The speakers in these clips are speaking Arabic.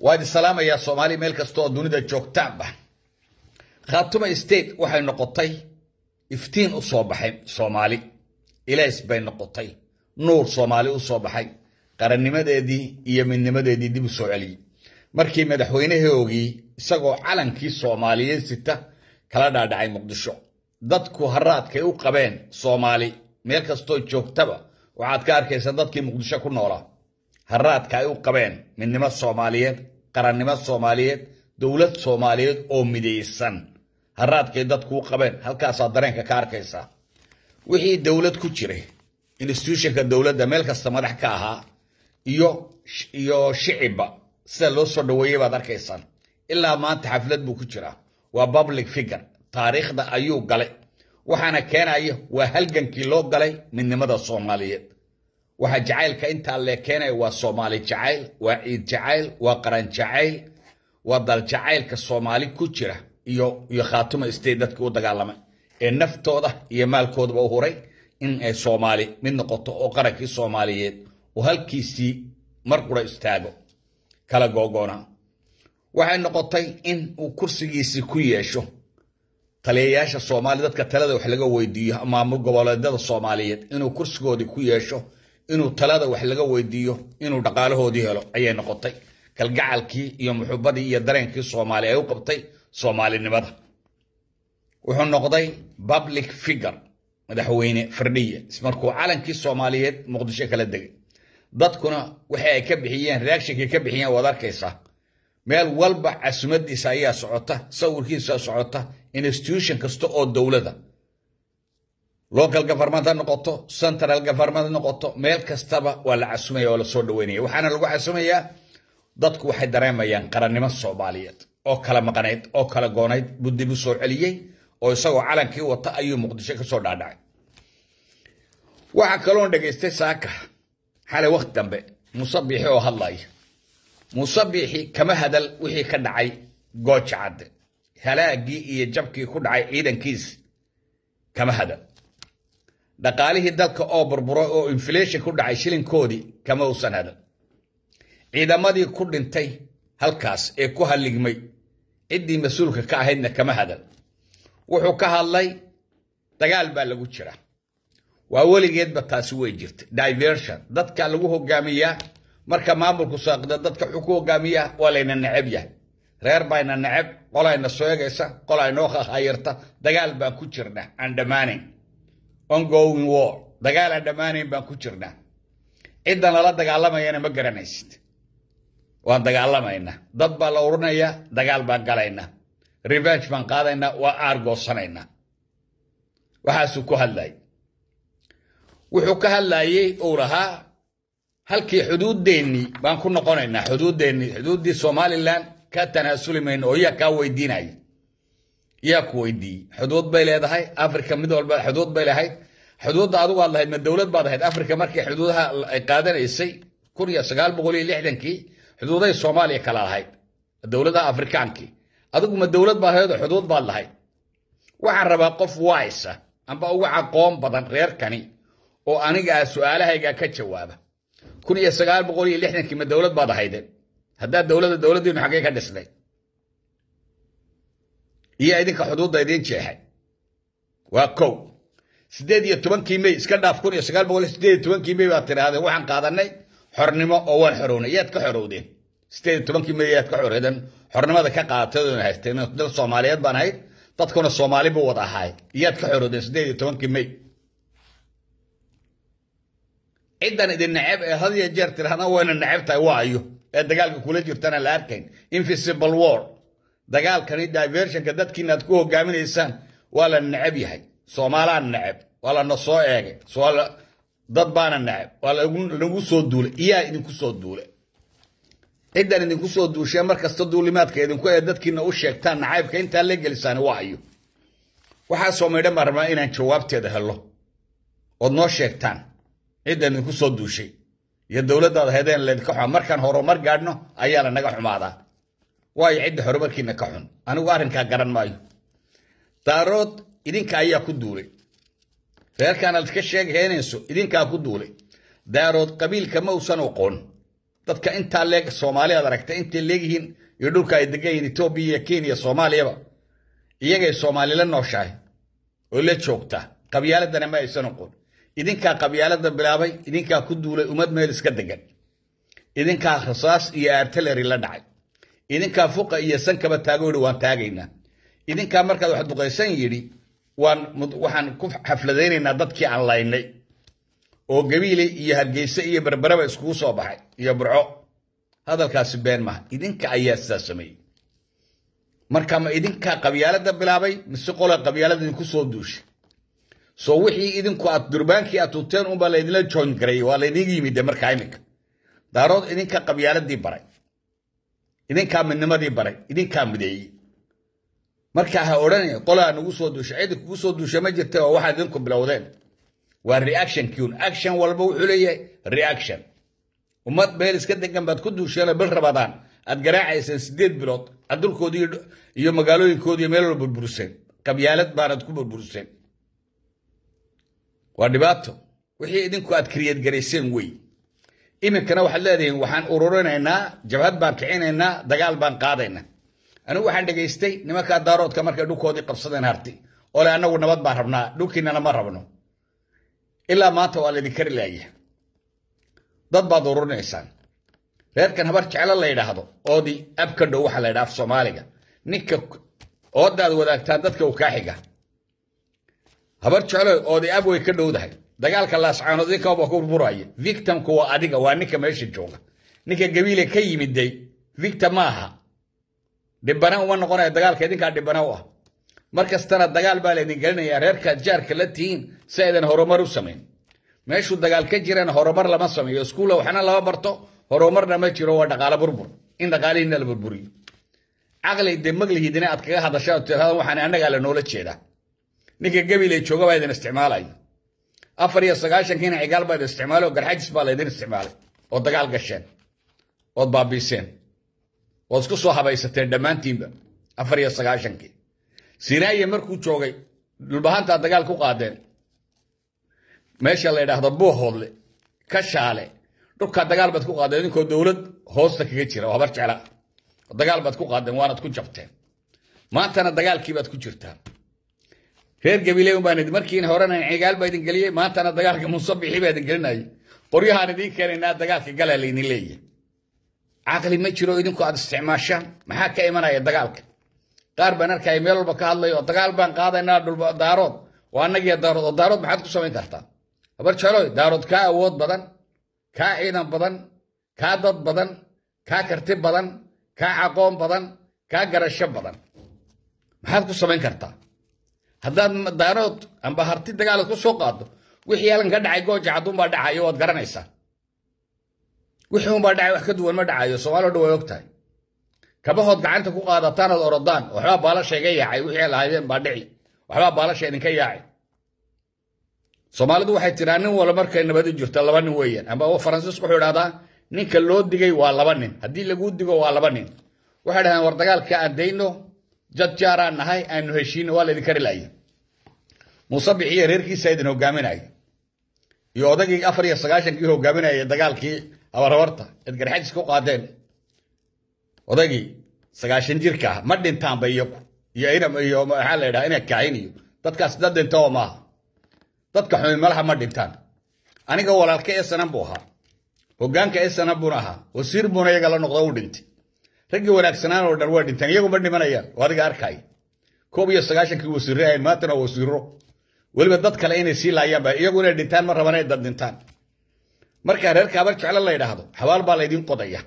وادي السلام يا صومالي ملك استوى دوني دجوك تعبه خاتم استيت وحي نقطي افتين وصوبحي صومالي إليس بين نقطي نور صومالي وصوبحي قرن نمده دي يمن نمده دي دي بسوعلي مركي مدحويني هوغي ساقو علن كي صومالي ستة كلا دا داعي مقدشو دادكو هرات كي او صومالي ملك استوى جوك تبه وعاد كاركي سندادكي مقدشا كنورا هرات كايو قبين من نمت صوماليات قران نمت صوماليات دولة صوماليات او مديسان هرات كي داتكو قبين هل كاسا درين كار كيسا وحي دولة كتيري انستوشيك الدولة دا ملك استمرح كاها يو, ش... يو شعب سلو صدوية بادر كيسان إلا ما تحفلت بو كتيرا وبابلك فكر تاريخ دا ايو قلي وحانا كان ايه وهلقن كيلو قلي من نمت صوماليات waxaa jacaylka intaa leekeenaya waa soomaali jacayl waa ciid jacayl waa qaran jacayl waa dal jacaylka soomaali ku jira iyo iyo khaatuma istay dadkii u dagaalamay ee naftooda iyo maalkoodaba u huray in ay soomaali mid noqoto oo qarankii soomaaliyeed oo halkiisii mar qura istaago kala googoona waxay noqotay in uu kursigiisii ku yeesho taliyayaasha soomaali dadka talada wax laga weydiiyo maamul goboleedyada soomaaliyeed inuu kursigoodii ku yeesho inuu talada wax laga weydiiyo inuu dhaqaalahoodii helo ayay noqotay kalgacalkii iyo muxubadii iyo dareenkii soomaali ay u qabtay soomaalinimada wuxuu noqday public figure madaxweyne firdhiya ismarkuu calankii soomaaliyeed muqdisho kala degay dadkuna waxa ay ka bixiyeen reactionkii ka bixiyeen waad arkaysaa meel walba casumaddiisa ayaa socota sawirkiisa socota institution kasta oo dowlada local government ha noqoto central government ha noqoto meel kastaba waa la casumaya oo lasoo dhaweynaya waxaana lagu casumayaa dadku waxay dareemayaan qarannimo soomaaliyeed oo kala maqnayd oo kala goonayd buddibu soo celiyey oo isagoo calankii wata ayuu muqdisho ka soo dhaadhacay waxaa kaloon dhegaystay saaka xalay waqti dambe musabixi oo hadlaya musabixi kama hadal wixii ka dhacay gooja cadde halaagii iyo jabkii ku dhacay ciidankiis kama hadal dhaqaalihii dalka oo burburay oo inflation ku dhacay shilinkoodii kama uusan hadan ciidamadii ku dhintay halkaas ee ku halligmay ciddii mas-uulka ka ahaydna kama hadan wuxuu ka hadlay dagaal baa lagu jira waa weligeedba taasi way jirtay diversion dadka lagu hogaamiyaa marka maamulku saaqda dadka wuxuu ku hogaamiyaa waa layna necab yahay reer bayna necab qolayna soo egaysa qolaa inoo hayarta dagaal baan ku jirna aan dhammaanayn ongoing war dagaal aan dhammaanayn baan ku jirnaa cidda nala dagaalamayana ma garanaysid waan dagaalamaynaa dad baa la odhanayaa dagaal baan galaynaa revenge baan qaadaynaa waa aargoosanaynaa waxaasuu ku hadlayay wuxuu ka hadlaayey uu lahaa halkii xuduuddeennii baan ku noqonaynaa xuduuddeennii xuduuddii somalilan ka tanaasuli mayno oo kaa weydiinaya يا كويدي حدود بيلاد هاي افريقيا مدول حدود بيلاد هاي حدود دارو والله من دولت بعد هاد افريقيا مركي حدودها قادر يسي كوريا سقال بقولي اللي حدن كي حدود هاي الصومالي كلا هاي دولتها افريكان كي ادوك من دولت بعد هاد حدود بعد هاي وعربا قف وايسة ام باوع قوم بدن غير كاني او اني قاعد سؤال هاي قاعد كتشوابه كوريا سقال بقولي اللي حدن كي من دولت بعد هاي هذا دولة دولة دي من حقيقة نسبة هي ايدينك حدود ايدينك هي وكو سداد يتبان كيمي اسكال دافكون يسكال بقول سداد يتبان كيمي باتر هذا وحن قادرني حرنما اوان حرون اياد كحرودين سداد يتبان كيمي اياد كحرودين حرنما دا كاقاتدون هستين دل صوماليات بان هاي تدكون الصومالي بوضع هاي اياد كحرودين سداد يتبان كيمي عندنا دي النعب هذي جرتر هنوين النعب تايوايو ادقالك كولي جرتنا الاركين invisible world dagaalkani diversionka dadki inaad ku hogaaminaysaan waa la necab yahay soomaalaana necab waa lana soo eegay dad baana necab waa lagu soo duulay iyaa idinku soo duulay ciddan idinku soo duushee markasta duulimaadka idinku ee dadkiina u sheegtaan nacaybka intaa la gelisaan waa iyo waxaa soo maydhan baan rabnaa inaan jawaabteeda helo ood noo sheegtaan ciddan idinku soo duushay iyo dowladdaad heedeen laydinka xumaa markaan horumar gaadhno ayaa la naga xumaadaa waayo cidda horumarkiina ka xun anigu arrinkaa garan maayo daarood idinka ayaa ku duulay reerkaan aad ka sheegheenayso idinkaa ku duulay daarood qabiilka ma usan aqoon dadka intaa leeg soomaali aad aragta intay leegyihiin iyo dhulka ay degan yihiin etoobiya iyo kenya soomaaliyaba iyagay soomaali la nooshahay oo la joogta qabyaaladana ma aysan aqoon idinkaa qabyaalada bilaabay idinkaa ku duulay ummad meel iska degan idinkaa rasaas iyo artillery la dhacay idinkaa fuqa iyo sankaba taagooda waan taagaynaa idinkaa markaad waxaad duqaysan yidhi waan waxaan ku xafladaynaynaa dadkii aan laynay oo gabiile iyo hargeyse iyo berbereba iskugu soo baxay iyo burco hadalkaasi been maha idinka ayaa sidaa sameeyey marka ma idinkaa qabyaalada bilaabay mise qola qabyaalada idinku soo duushay soo wixii idinku aad durbaankii aad tuteen unbaa laydinla joon gareeyey waa laydinga yimide markaa iminka daarood idinka qabiyaaladii baray إذن كان من نمدي بري إذن كان بدعي مركها أوراني قلا نقصود وشعيدك قصود وشمجد توا واحد منكم بلاودين والرياكشن كيون أكشن والبو حلية رياكشن وما تبيلس كده كان بتكون دوشيلا بالرمضان أتجرع إسنس ديد بلوت أدل كودي يوم قالوا يكودي ميلو بالبروسين كم بارد كوبر بروسين وردباتو وحي إذن كو أتكريت جريسين وي iminkana waxaad leedihiin waxaan ururinaynaa jabhad baan kicinaynaa dagaal baan qaadaynaa anigu waxaan dhegaystay nimankaa daaroodka markay dhulkoodii qabsadeen harti oo le annagu nabad baan rabnaa dhulkiinana ma rabno ilaa maanta waa laydin karilaaya dad baad ururinaysaan reerkan habar jeclo la yidhaahdo oodii abka dhow waxaa la yidhaha af soomaaliga ninka oodaad wadaagtaan dadka uu kaaxiga habar jeclo oodii ab way ka dhowdahay dagaalka laascaanoodii kaba burburaya victimku waa adiga waa ninka meesha jooga ninka gabiile ka yimid day victim ma aha dhibbanaan uma noqonaya dagaalka idinkaa dhibbanaa u ah markastana dagaal baa laydin gelinayaa reerka jaarka la tihiin si aydan horumar u samayn meeshuu dagaal ka jirana horumar lama sameeyo iskuulla waxna lama barto horumarna ma jiro waa dhaqaale burbur in dhaqaalihiina la burburiyo caqli de maglihiidina aad kaga hadashaan waxaan annagaa la noola jeedaa ninka gabiile jooga baa idin isticmaalaya afar iyo sagaashankiina cigaal baa la isticmaalay oo garxajis baa laydin isticmaalay oo dagaal gasheen ood baabiiseen waad isku soo habaysateen dhammaantiinba afar iyo sagaashankii sinaaye markuu joogay dhulbahaantaa dagaal ku qaadeen meesha la yidhaahdo buuhoodle ka shaale dhulkaa dagaal baad ku qaadeen idinkoo dowlad hoosta kaga jira oo habar jecla dagaal baad ku qaadeen waanad ku jabteen maantana dagaalkii baad ku jirtaan reer gabileyn baan idin markiina horena cigaal baa idin geliyey maantana dagaalka munsabixii baa idin gelinayay qoryahaan idiin keenaynaa dagaalka galaa laydin leeyahay caqli ma jiro idinku aad isticmaashaan maxaa ka imanaya dagaalka qaar baan arkaya meel walba ka hadlayo dagaal baan qaadaynaa dhulba daarood oo annagiya daarood oo daarood maxaad ku samayn kartaa habar jaloy daarood kaa awood badan kaa ciidan badan kaa dad badan kaa karti badan kaa aqoon badan kaa garasho badan maxaad ku samayn kartaa haddaad dayanood amba harti dagaalaad ku soo qaado wixii halkan ka dhacay goojacad unbaa dhacayo waad garanaysaa wixii unbaa dhacay wax ka duwan ma dhacayo soomaalio dhan way og tahay kabahood gacanta ku qaadataan ad orodaan waxbaa baalasha iga yaacay wixii aad lahaydeen baa dhici waxbaa baalasha idinka yaacay soomaalidu waxay tiraa nin wala markay nabadi jirto laba nin weeyaan amba faransiisku wuxuu idhahdaa ninka loo digay waa laba nin haddii laguu digo waa laba nin waxay dhahdeen war dagaalka aan dayno jad jaaraan nahay aanu heshiinna waa laydin kari laaya muuse bixiyo reerkiisa idin hogaaminaya iyo odaygii afar iyo sagaashankii hogaaminaya dagaalkii habarabarta edgar xajis ku qaadeen odaygii sagaashan jirka ah ma dhintaanba iyagu iyo inam iyo maxaa la yidhaha inay kaayin iyo dadkaas dad dhinta oo maaha dadka xumi malaha ma dhintaan aniga walaalka esanan buu ahaa hoggaanka esanan buuna ahaa wasiir buuna iyaga la noqda u dhintay raggii wanaagsanaan oo dhan waa dhintaan iyaguma dhimanayaan oo adiga arkay koob iyo sagaashankii wasiirre ahayn maantana wasiirro weliba dad kale inay sii laayaan baa iyagu inay dhintaan ma rabanay dad dhintaan markaa reer kaabar jeclo la yidhaahdo xabaal baa laydin qodaya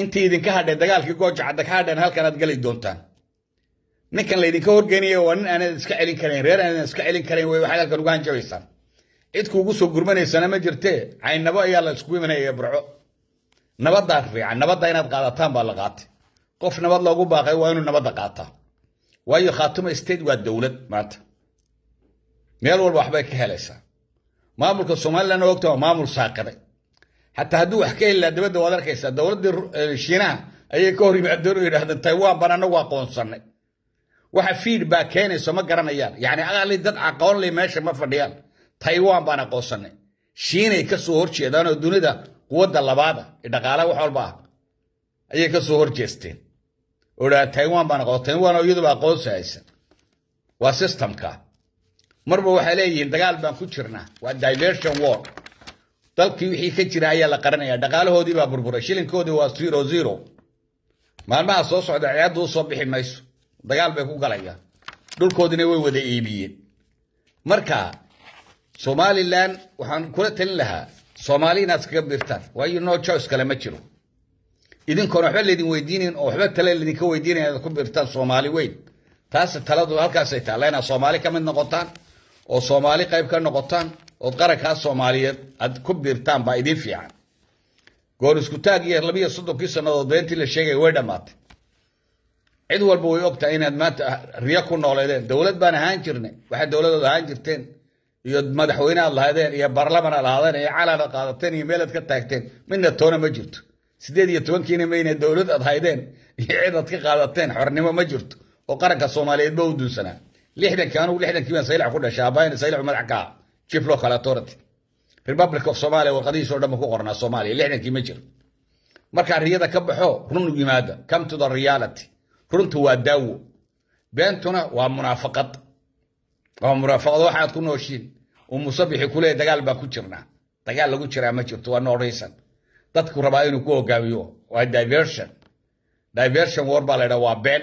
intii idinka hadheen dagaalkii goojacadda ka hadheen halkanaad gali doontaan ninkan laydinka horgeynaya waa nin aanad iska celin karayn reer aanad iska celin karayn way waxaad halkan uga hanjabaysaan cid kuugu soo gurmanaysana ma jirtee caynabo ayaa la iskugu imanaya burco نبض دافع نبض دين قاطم بالغات قف نبض لغو باقي وين نبض قاطا ويا خاتم استد والدولة مات ميل والوحبك هلسا ما ملك الصومال لنا وقتها ما مل ساقر حتى هدو حكي إلا دبده ولا كيسة دولة در آه، شينا أي كوري بعدر إلى هذا تايوان برا نوا قنصرنا وحفير باكين سما قرن يعني أقل دت عقول لي ماشي ما فديان تايوان برا قنصرنا شينا يكسو هرشي دانو دوني ده دا quwadda labaada ee dhaqaalaha wax walba ah ayay ka soo horjeesteen odhaa taiwan baan aqoon taiwan oo iyaduba aqoonsi haysan waa systemka marba waxay leeyihiin dagaal baan ku jirnaa waa diversion war dalkii wixii ka jira ayaa la qaranaya dhaqaalahoodii baa burburay shilinkoodii waa zero zero maalmaha soo socda ciyaadda u soo bixi mayso dagaal bay ku galayaan dhulkoodina way wada iibiyeen marka somalilan waxaan kula talin lahaa soomaali inaad iskaga biirtaan waayo no choice kale ma jiro idinkoona waxba laydin weydiinayn oo waxba tale laydinka weydiinaya inaad ku biirtaan soomaali weyn taas taladu halkaasay taalla inaad soomaali ka mid noqotaan oo soomaali qayb ka noqotaan ood qarankaas soomaaliyeed aad ku biirtaan baa idiin fiican goor isku taag iyo labiyo soddonkii sannadood beentii la sheegay way dhammaatay cid walba way ogtahay inaad maanta riyo ku nooleedeen dowlad baan ahaan jirnay waxaad dowladood ahaan jirteen يد مدحوين الله هذين يا برلمان الله هذين يا على القاضتين يملت كتاكتين من التونة مجرد سيدي يتوان كيني مين الدولة هذين يعيد اتكي قاضتين حرني ما مجرد وقرق الصومالي يدبو دون سنة لحدا كانوا لحدا كمان سيلع كل شابين سيلع ملعكا شوف لو خلا تورتي في الببلك اوف صومالي وقديس ولا مكو قرنا صومالي لحدا كي مجر مركا الرياضة كبحو رنو بماذا كم تضر ريالتي رنتو وداو بانتونا ومنافقت waa muraafaqado waxaad ku nooshiin umu sabixi kulee dagaal baa ku jirnaa dagaal lagu jiraa ma jirto waa no reason dadku rabaa inuu ku hogaamiyo waa diversion diversion war baa laydhaa waa been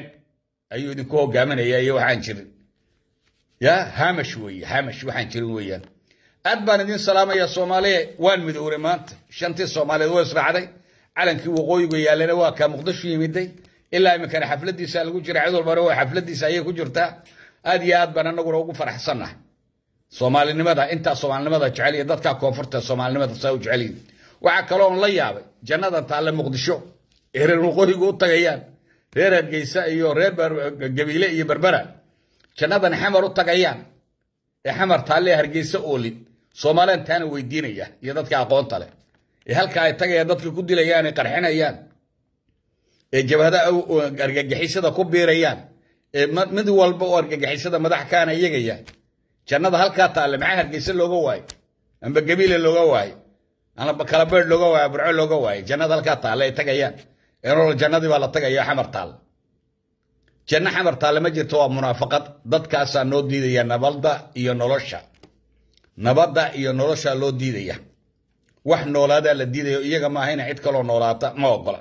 ayuu idinku hogaaminaya iyo waxaan jirin ya hamash weeye hamash waxaan jirin weeyaan aad baan idin salaamaya soomaaliya waan midowray maanta shantii soomaaliyeed waa israacday calankii waqooyigu yaalana waa kaa muqdisho yimiday ilaa iminkana xafladiisa lagu jira cid walbana waa xafladiisa ayay ku jirtaa aad iyo aad baan anaguna ugu faraxsannahay soomaalinimada intaa soomaalinimada jecel iyo dadkaa koonfurta soomaalinimada saa u jecel yihin waxaa kaloon la yaabay jannadan taalle muqdisho ereenu qorigu u tagayaan reer hargeysa iyo reer gabiile iyo berbera jannadan xamar u tagayaan ee xamar taalle hargeysa oolin soomaaliyan taana weydiinaya iyo dadka aqoonta leh ee halka ay tagayaan dadka ku dilayaan qarxinayaan ee jabhada argagixisada ku biirayaan mid walba oo argagixisada madax kaana iyagaya jannada halkaa taale maxaa hargeysa looga waayo amba gabiile looga waayo amba kalabeed looga waayo burco looga waayo jannada halkaa taale ay tagayaan enool jannadii baa la tagayo xamar taale janno xamar taale ma jirto waa munaafaqad dadkaasaa noo diidaya nabadda iyo nolosha nabadda iyo noloshaa loo diidaya wax noolaadaa la diidayo iyaga maaha inay cid kaloo noolaata ma ogola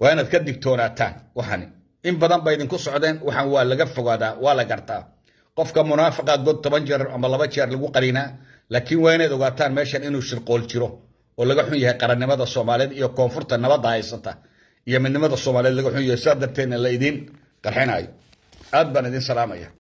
waa inaad ka digtoonaataan waxani إن بدن بيدن كل صعدين وحن ولا جف قادة ولا قرتا قف كمنافق قد تبنجر أما الله بشر لقوقرينا لكن وين دقتان ماشين إنه شرقول شرو ولا جحن يه قرن نمد الصومالين يو كونفورت النمد عايز أنت يا من نمد الصومالين لجحن يسادتين الليدين قرحناي أبنا دين سلامي